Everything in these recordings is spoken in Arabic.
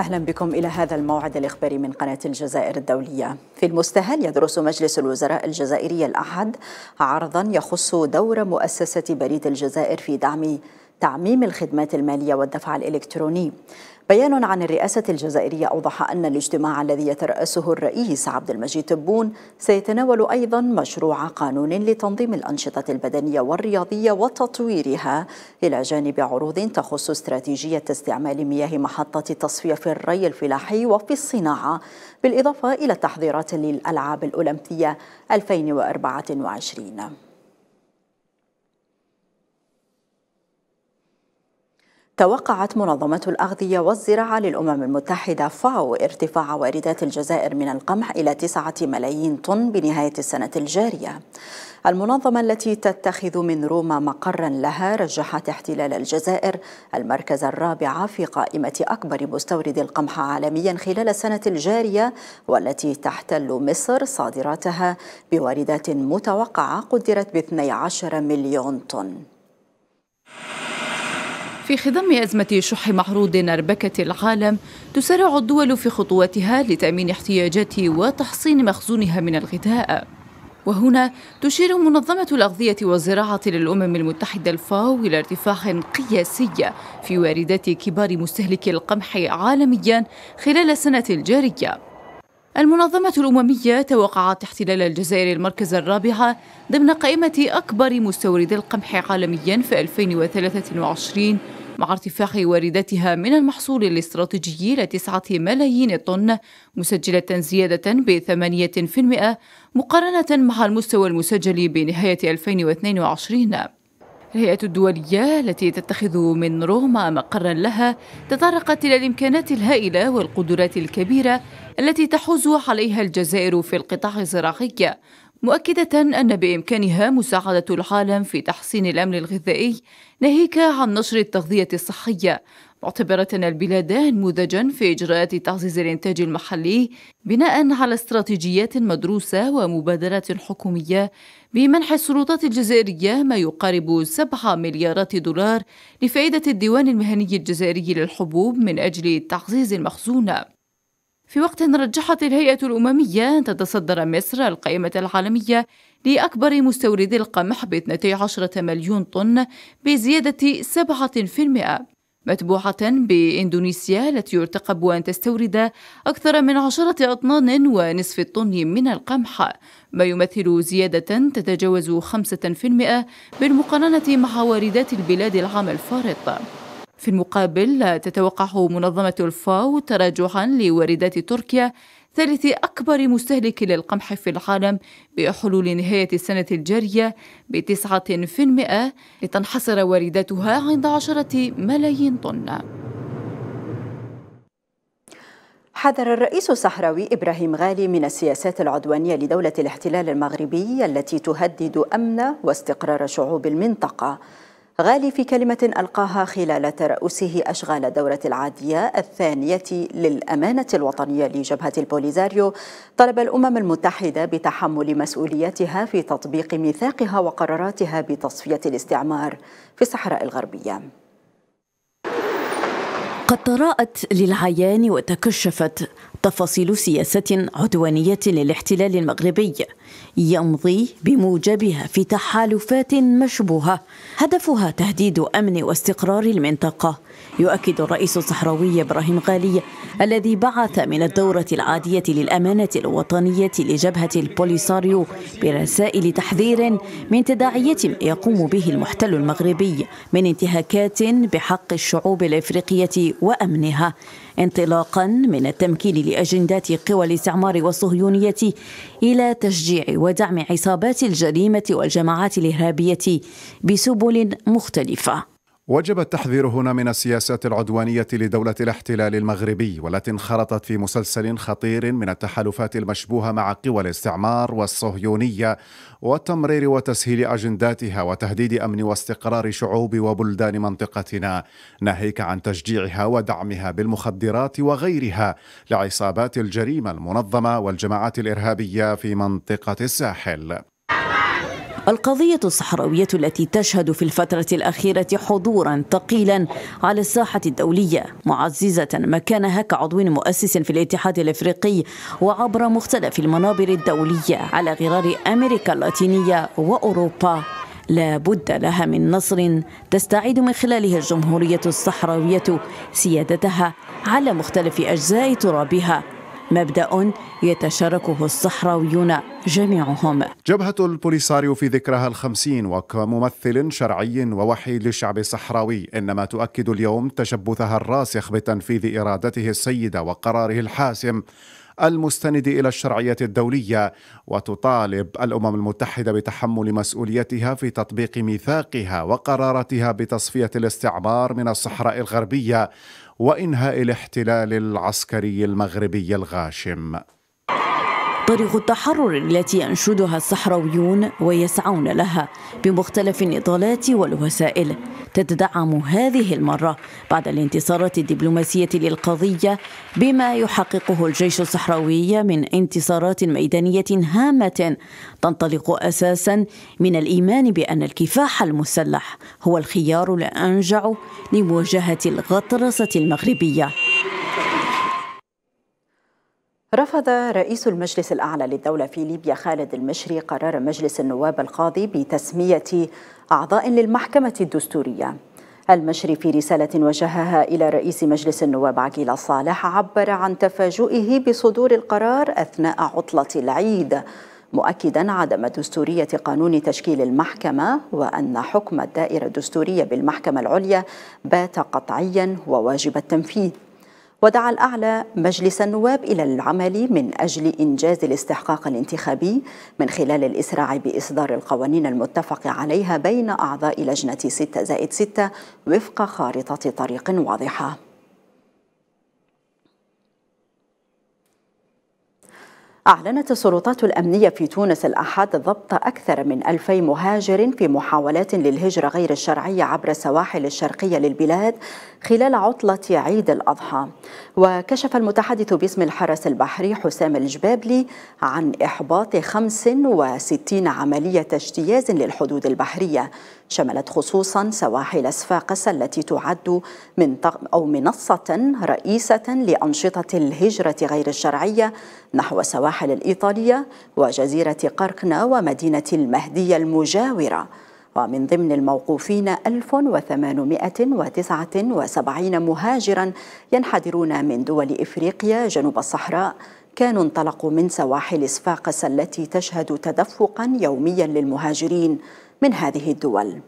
أهلا بكم إلى هذا الموعد الإخباري من قناة الجزائر الدولية في المستهل يدرس مجلس الوزراء الجزائري الأحد عرضا يخص دور مؤسسة بريد الجزائر في دعم تعميم الخدمات المالية والدفع الإلكتروني بيان عن الرئاسة الجزائرية أوضح أن الاجتماع الذي يترأسه الرئيس عبد المجيد تبون سيتناول أيضا مشروع قانون لتنظيم الأنشطة البدنية والرياضية وتطويرها إلى جانب عروض تخص استراتيجية استعمال مياه محطة التصفية في الري الفلاحي وفي الصناعة بالإضافة إلى تحضيرات للألعاب الأولمبية 2024 توقعت منظمة الأغذية والزراعة للأمم المتحدة فاو ارتفاع واردات الجزائر من القمح إلى 9 ملايين طن بنهاية السنة الجارية المنظمة التي تتخذ من روما مقرا لها رجحت احتلال الجزائر المركز الرابع في قائمة أكبر مستورد القمح عالميا خلال السنة الجارية والتي تحتل مصر صادراتها بواردات متوقعة قدرت ب 12 مليون طن في خضم أزمة شح معروض أربكة العالم تسارع الدول في خطواتها لتأمين احتياجات وتحصين مخزونها من الغذاء وهنا تشير منظمة الأغذية والزراعة للأمم المتحدة الفاو إلى ارتفاع قياسي في واردات كبار مستهلكي القمح عالميا خلال السنة الجارية المنظمة الأممية توقعت احتلال الجزائر المركز الرابع ضمن قائمة أكبر مستوردي القمح عالميا في 2023 مع ارتفاع وارداتها من المحصول الاستراتيجي لتسعة ملايين طن مسجلة زيادة بثمانية في المئة مقارنة مع المستوى المسجل بنهاية 2022 الهيئة الدولية التي تتخذ من روما مقرا لها تطرقت إلى الإمكانات الهائلة والقدرات الكبيرة التي تحوز عليها الجزائر في القطاع الزراعي مؤكدة أن بإمكانها مساعدة العالم في تحسين الأمن الغذائي ناهيك عن نشر التغذية الصحية معتبرة البلاد نموذجا في إجراءات تعزيز الإنتاج المحلي بناء على استراتيجيات مدروسة ومبادرات حكومية بمنح السلطات الجزائرية ما يقارب 7 مليارات دولار لفائدة الديوان المهني الجزائري للحبوب من أجل تعزيز المخزونة في وقت رجحت الهيئة الأممية أن تتصدر مصر القائمة العالمية لأكبر مستوردي القمح ب 12 مليون طن بزيادة 7%، متبوعة بإندونيسيا التي يرتقب أن تستورد أكثر من عشرة أطنان ونصف الطن من القمح ما يمثل زيادة تتجاوز 5% بالمقارنة مع واردات البلاد العام الفارط في المقابل تتوقع منظمة الفاو تراجعا لواردات تركيا ثالث أكبر مستهلك للقمح في العالم بحلول نهاية السنة الجارية بتسعة في المئة لتنحصر وارداتها عند عشرة ملايين طن حذر الرئيس الصحراوي إبراهيم غالي من السياسات العدوانية لدولة الاحتلال المغربي التي تهدد أمن واستقرار شعوب المنطقة غالي في كلمة ألقاها خلال ترأسه أشغال دورة العادية الثانية للأمانة الوطنية لجبهة البوليزاريو طلب الأمم المتحدة بتحمل مسؤوليتها في تطبيق ميثاقها وقراراتها بتصفية الاستعمار في الصحراء الغربية قد تراءت للعيان وتكشفت تفاصيل سياسة عدوانية للاحتلال المغربي يمضي بموجبها في تحالفات مشبوهة هدفها تهديد أمن واستقرار المنطقة يؤكد الرئيس الصحراوي إبراهيم غالي الذي بعث من الدورة العادية للأمانة الوطنية لجبهة البوليساريو برسائل تحذير من تداعية يقوم به المحتل المغربي من انتهاكات بحق الشعوب الإفريقية وأمنها انطلاقا من التمكين لأجندات قوى الاستعمار والصهيونية إلى تشجيع ودعم عصابات الجريمة والجماعات الإرهابية بسبل مختلفة وجب التحذير هنا من السياسات العدوانية لدولة الاحتلال المغربي والتي انخرطت في مسلسل خطير من التحالفات المشبوهة مع قوى الاستعمار والصهيونية والتمرير وتسهيل أجنداتها وتهديد أمن واستقرار شعوب وبلدان منطقتنا ناهيك عن تشجيعها ودعمها بالمخدرات وغيرها لعصابات الجريمة المنظمة والجماعات الإرهابية في منطقة الساحل القضية الصحراوية التي تشهد في الفترة الأخيرة حضورا ثقيلا على الساحة الدولية معززة مكانها كعضو مؤسس في الاتحاد الإفريقي وعبر مختلف المنابر الدولية على غرار أمريكا اللاتينية وأوروبا لا بد لها من نصر تستعيد من خلاله الجمهورية الصحراوية سيادتها على مختلف أجزاء ترابها مبدأ يتشاركه الصحراويون جميعهم جبهة البوليساريو في ذكرها الخمسين وكممثل شرعي ووحيد للشعب الصحراوي إنما تؤكد اليوم تشبثها الراسخ بتنفيذ إرادته السيدة وقراره الحاسم المستند الى الشرعيه الدوليه وتطالب الامم المتحده بتحمل مسؤوليتها في تطبيق ميثاقها وقراراتها بتصفيه الاستعمار من الصحراء الغربيه وانهاء الاحتلال العسكري المغربي الغاشم طريق التحرر التي ينشدها الصحراويون ويسعون لها بمختلف النضالات والوسائل تتدعم هذه المرة بعد الانتصارات الدبلوماسية للقضية بما يحققه الجيش الصحراوي من انتصارات ميدانية هامة تنطلق أساسا من الإيمان بأن الكفاح المسلح هو الخيار الأنجع لمواجهة الغطرسة المغربية رفض رئيس المجلس الأعلى للدولة في ليبيا خالد المشري قرار مجلس النواب القاضي بتسمية أعضاء للمحكمة الدستورية المشري في رسالة وجهها إلى رئيس مجلس النواب عقيل صالح عبر عن تفاجئه بصدور القرار أثناء عطلة العيد مؤكدا عدم دستورية قانون تشكيل المحكمة وأن حكم الدائرة الدستورية بالمحكمة العليا بات قطعيا وواجب التنفيذ ودعا الأعلى مجلس النواب إلى العمل من أجل إنجاز الاستحقاق الانتخابي من خلال الإسراع بإصدار القوانين المتفق عليها بين أعضاء لجنة 6 زائد 6 وفق خارطة طريق واضحة أعلنت السلطات الأمنية في تونس الأحد ضبط أكثر من 2000 مهاجر في محاولات للهجرة غير الشرعية عبر السواحل الشرقية للبلاد خلال عطلة عيد الأضحى وكشف المتحدث باسم الحرس البحري حسام الجبابلي عن إحباط 65 عملية اجتياز للحدود البحرية شملت خصوصا سواحل صفاقس التي تعد من أو منصة رئيسة لأنشطة الهجرة غير الشرعية نحو السواحل الإيطالية وجزيرة قرقنة ومدينة المهدية المجاورة ومن ضمن الموقوفين 1879 مهاجرا ينحدرون من دول إفريقيا جنوب الصحراء كانوا انطلقوا من سواحل صفاقس التي تشهد تدفقا يوميا للمهاجرين من هذه الدول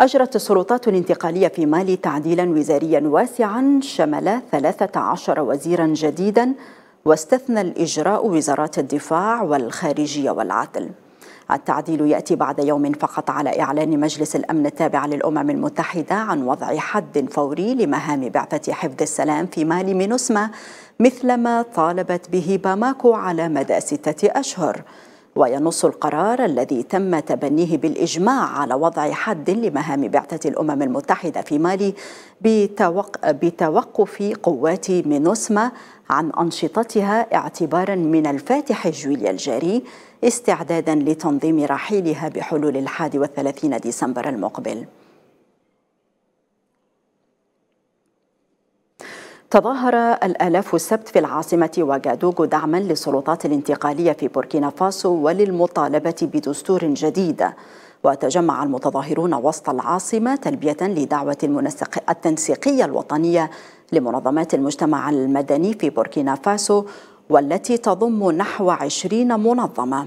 أجرت السلطات الانتقالية في مالي تعديلا وزاريا واسعا شمل 13 وزيرا جديدا واستثنى الإجراء وزارات الدفاع والخارجية والعدل التعديل يأتي بعد يوم فقط على إعلان مجلس الأمن التابع للأمم المتحدة عن وضع حد فوري لمهام بعثة حفظ السلام في مالي مينوسما مثلما طالبت به باماكو على مدى ستة أشهر وينص القرار الذي تم تبنيه بالإجماع على وضع حد لمهام بعثة الأمم المتحدة في مالي بتوقف قوات مينوسما عن أنشطتها اعتبارا من الفاتح جويليا الجاري استعدادا لتنظيم رحيلها بحلول الحادي والثلاثين ديسمبر المقبل تظاهر الآلاف السبت في العاصمة واغادوغو دعما للسلطات الانتقالية في بوركينا فاسو وللمطالبة بدستور جديد وتجمع المتظاهرون وسط العاصمة تلبية لدعوة المنسق التنسيقية الوطنية لمنظمات المجتمع المدني في بوركينا فاسو والتي تضم نحو عشرين منظمة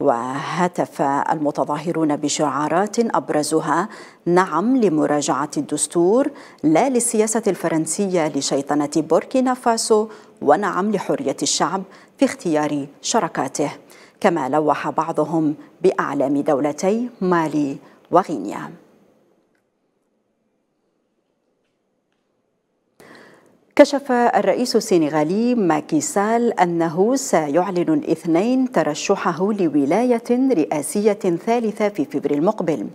وهتف المتظاهرون بشعارات أبرزها نعم لمراجعة الدستور لا للسياسة الفرنسية لشيطنة بوركينا فاسو ونعم لحرية الشعب في اختيار شركاته كما لوح بعضهم بأعلام دولتي مالي وغينيا كشف الرئيس السنغالي ماكي سال أنه سيعلن الاثنين ترشحه لولاية رئاسية ثالثة في فبراير المقبل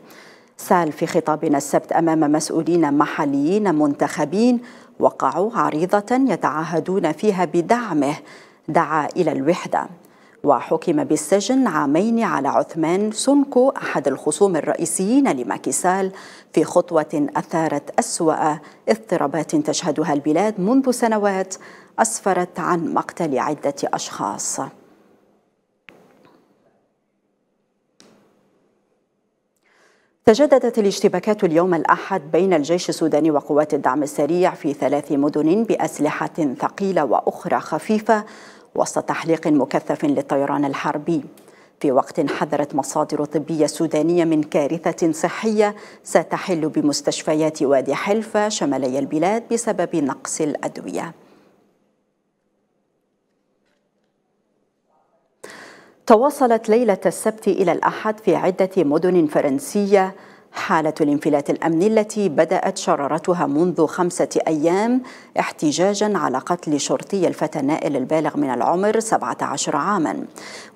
سال في خطابنا السبت أمام مسؤولين محليين منتخبين وقعوا عريضة يتعهدون فيها بدعمه دعا إلى الوحدة وحكم بالسجن عامين على عثمان سونكو أحد الخصوم الرئيسيين لماكيسال في خطوة أثارت أسوأ اضطرابات تشهدها البلاد منذ سنوات أسفرت عن مقتل عدة أشخاص تجددت الاشتباكات اليوم الأحد بين الجيش السوداني وقوات الدعم السريع في ثلاث مدن بأسلحة ثقيلة وأخرى خفيفة وسط تحليق مكثف للطيران الحربي في وقت حذرت مصادر طبية سودانية من كارثة صحية ستحل بمستشفيات وادي حلفة شمالي البلاد بسبب نقص الأدوية تواصلت ليلة السبت إلى الأحد في عدة مدن فرنسية حالة الانفلات الأمني التي بدأت شرارتها منذ خمسة أيام احتجاجا على قتل شرطي الفتى نائل البالغ من العمر 17 عاما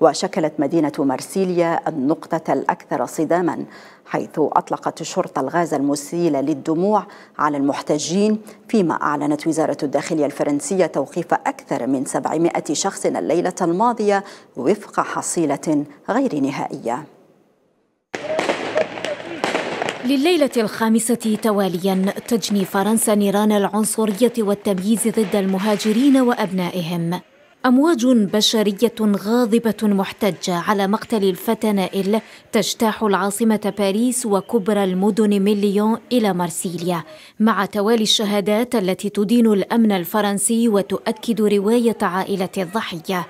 وشكلت مدينة مرسيليا النقطة الأكثر صداما حيث أطلقت الشرطة الغاز المسيل للدموع على المحتجين فيما أعلنت وزارة الداخلية الفرنسية توقيف أكثر من 700 شخص الليلة الماضية وفق حصيلة غير نهائية لليلة الخامسة تواليا تجني فرنسا نيران العنصرية والتمييز ضد المهاجرين وأبنائهم أمواج بشرية غاضبة محتجة على مقتل الفتى نائل تجتاح العاصمة باريس وكبرى المدن من ليون إلى مارسيليا مع توالي الشهادات التي تدين الأمن الفرنسي وتؤكد رواية عائلة الضحية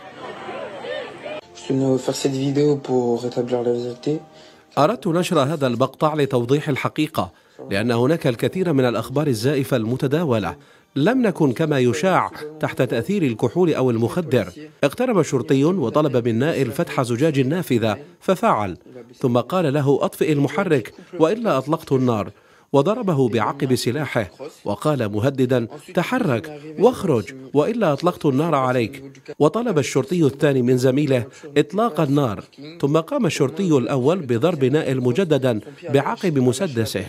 أردت نشر هذا المقطع لتوضيح الحقيقة لأن هناك الكثير من الأخبار الزائفة المتداولة لم نكن كما يشاع تحت تأثير الكحول أو المخدر اقترب شرطي وطلب من نائل فتح زجاج النافذة ففعل ثم قال له أطفئ المحرك وإلا أطلقت النار وضربه بعقب سلاحه وقال مهددا تحرك واخرج والا اطلقت النار عليك وطلب الشرطي الثاني من زميله اطلاق النار ثم قام الشرطي الاول بضرب نائل مجددا بعقب مسدسه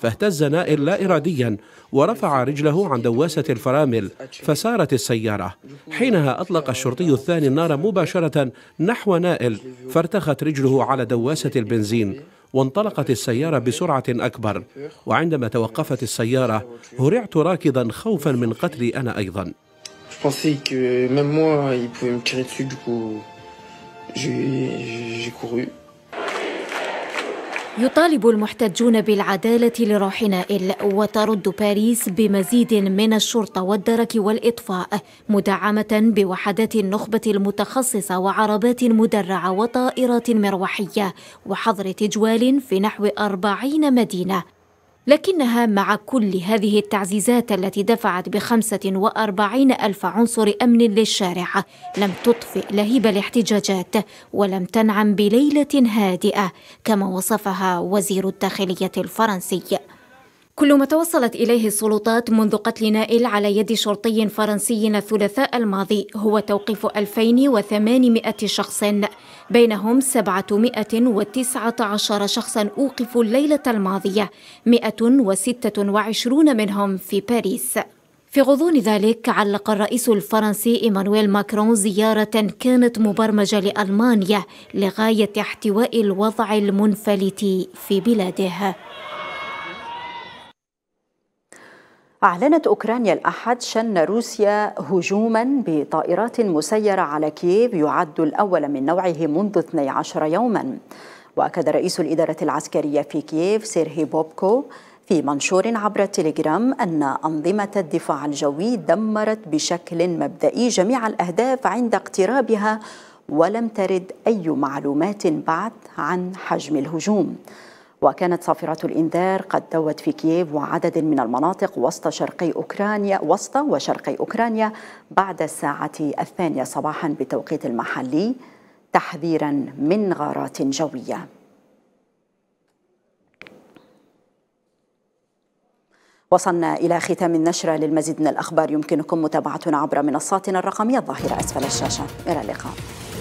فاهتز نائل لا اراديا ورفع رجله عن دواسه الفرامل فسارت السياره حينها اطلق الشرطي الثاني النار مباشره نحو نائل فارتخت رجله على دواسه البنزين وانطلقت السيارة بسرعة أكبر وعندما توقفت السيارة هرعت راكضا خوفا من قتلي أنا أيضا Je يطالب المحتجون بالعدالة لروح نائل وترد باريس بمزيد من الشرطة والدرك والإطفاء مدعمة بوحدات النخبة المتخصصة وعربات مدرعة وطائرات مروحية وحظر تجوال في نحو أربعين مدينة لكنها مع كل هذه التعزيزات التي دفعت بخمسة وأربعين ألف عنصر أمن للشارع لم تطفئ لهيب الاحتجاجات ولم تنعم بليلة هادئة كما وصفها وزير الداخلية الفرنسي كل ما توصلت إليه السلطات منذ قتل نائل على يد شرطي فرنسي الثلاثاء الماضي هو توقيف 2800 شخص بينهم 719 شخصا أوقفوا الليلة الماضية 126 منهم في باريس في غضون ذلك علق الرئيس الفرنسي إيمانويل ماكرون زيارة كانت مبرمجة لألمانيا لغاية احتواء الوضع المنفلت في بلاده أعلنت أوكرانيا الأحد شن روسيا هجوما بطائرات مسيرة على كييف يعد الأول من نوعه منذ 12 يوما وأكد رئيس الإدارة العسكرية في كييف سيرهي بوبكو في منشور عبر التليجرام أن أنظمة الدفاع الجوي دمرت بشكل مبدئي جميع الأهداف عند اقترابها ولم ترد أي معلومات بعد عن حجم الهجوم وكانت صافرة الإنذار قد دوت في كييف وعدد من المناطق وسط شرقي أوكرانيا وسط وشرقي أوكرانيا بعد الساعة الثانية صباحا بالتوقيت المحلي تحذيرا من غارات جوية وصلنا إلى ختام النشرة للمزيد من الأخبار يمكنكم متابعتنا عبر منصاتنا الرقمية الظاهرة أسفل الشاشة إلى اللقاء